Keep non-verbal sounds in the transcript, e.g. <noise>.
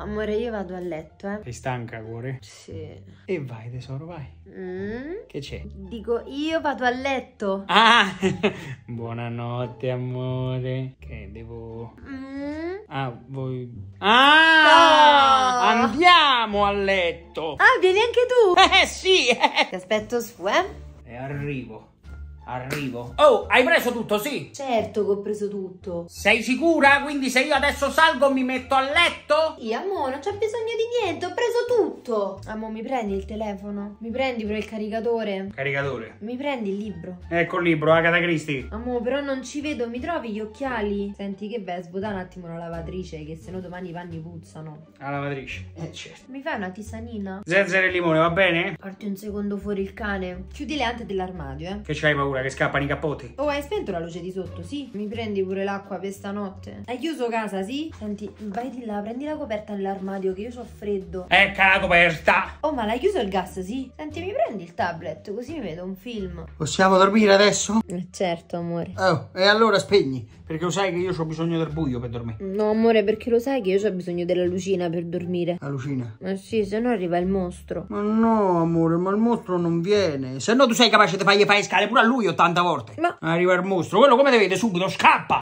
Amore, io vado a letto, eh. Sei stanca, cuore? Sì. E vai, tesoro, vai. Mm. Che c'è? Dico, io vado a letto. Ah! <laughs> Buonanotte, amore. Che devo... Mm. Ah, voi... Ah! No! Andiamo a letto! Ah, vieni anche tu! Eh, sì! Eh. Ti aspetto su, eh? E arrivo. Arrivo. Oh, hai preso tutto, sì? Certo che ho preso tutto. Sei sicura? Quindi se io adesso salgo mi metto a letto? Sì, amore, non c'è bisogno di niente, ho preso tutto. Amore, mi prendi il telefono? Mi prendi pure il caricatore? Caricatore? Mi prendi il libro? Ecco il libro, Agatha Christie. Amore, però non ci vedo, mi trovi gli occhiali? Senti che beh, svuota un attimo la lavatrice, che se no domani i panni puzzano. La lavatrice? Eh, certo. Mi fai una tisanina? Zenzero e limone, va bene? Parti un secondo fuori il cane. Chiudi le ante dell'armadio, eh. Che c'hai paura? paura che scappano i cappotti. Oh, hai spento la luce di sotto, sì? Mi prendi pure l'acqua per stanotte? Hai chiuso casa, sì? Senti, vai di là, prendi la coperta nell'armadio che io so freddo. Ecco la coperta! Oh, ma l'hai chiuso il gas, sì? Senti, mi prendi il tablet, così mi vedo un film. Possiamo dormire adesso? Eh, certo, amore. Oh, e allora spegni, perché lo sai che io ho bisogno del buio per dormire. No, amore, perché lo sai che io ho bisogno della lucina per dormire. La lucina? Ma sì, se no arriva il mostro. Ma no, amore, ma il mostro non viene. Se no tu sei capace di fargli fare scale pure a lui, 80 volte. Ma... Arriva il mostro, quello come vedete subito, scappa!